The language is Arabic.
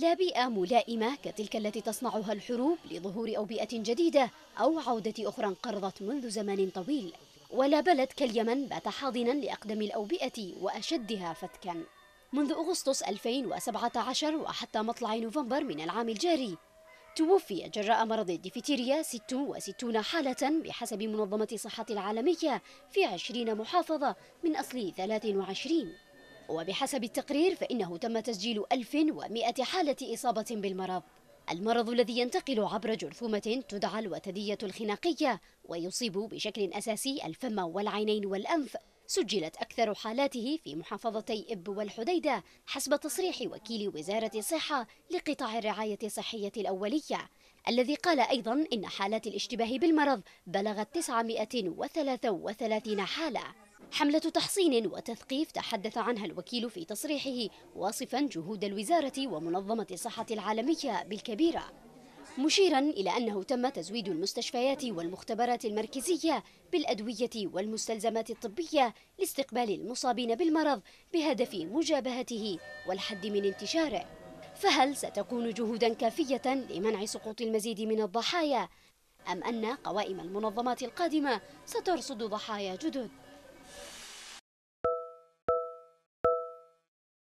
لا بيئة ملائمة كتلك التي تصنعها الحروب لظهور أوبئة جديدة أو عودة أخرى انقرضت منذ زمان طويل ولا بلد كاليمن بات حاضنا لأقدم الأوبئة وأشدها فتكا منذ أغسطس 2017 وحتى مطلع نوفمبر من العام الجاري توفي جراء مرض الدفتيريا 66 حالة بحسب منظمة الصحة العالمية في 20 محافظة من أصل 23 وبحسب التقرير فإنه تم تسجيل 1100 حالة إصابة بالمرض المرض الذي ينتقل عبر جرثومة تدعى الوتدية الخناقية ويصيب بشكل أساسي الفم والعينين والأنف سجلت أكثر حالاته في محافظتي إب والحديدة حسب تصريح وكيل وزارة الصحة لقطاع الرعاية الصحية الأولية الذي قال أيضا إن حالات الاشتباه بالمرض بلغت 933 حالة حملة تحصين وتثقيف تحدث عنها الوكيل في تصريحه واصفا جهود الوزارة ومنظمة الصحة العالمية بالكبيرة مشيرا إلى أنه تم تزويد المستشفيات والمختبرات المركزية بالأدوية والمستلزمات الطبية لاستقبال المصابين بالمرض بهدف مجابهته والحد من انتشاره فهل ستكون جهودا كافية لمنع سقوط المزيد من الضحايا؟ أم أن قوائم المنظمات القادمة سترصد ضحايا جدد؟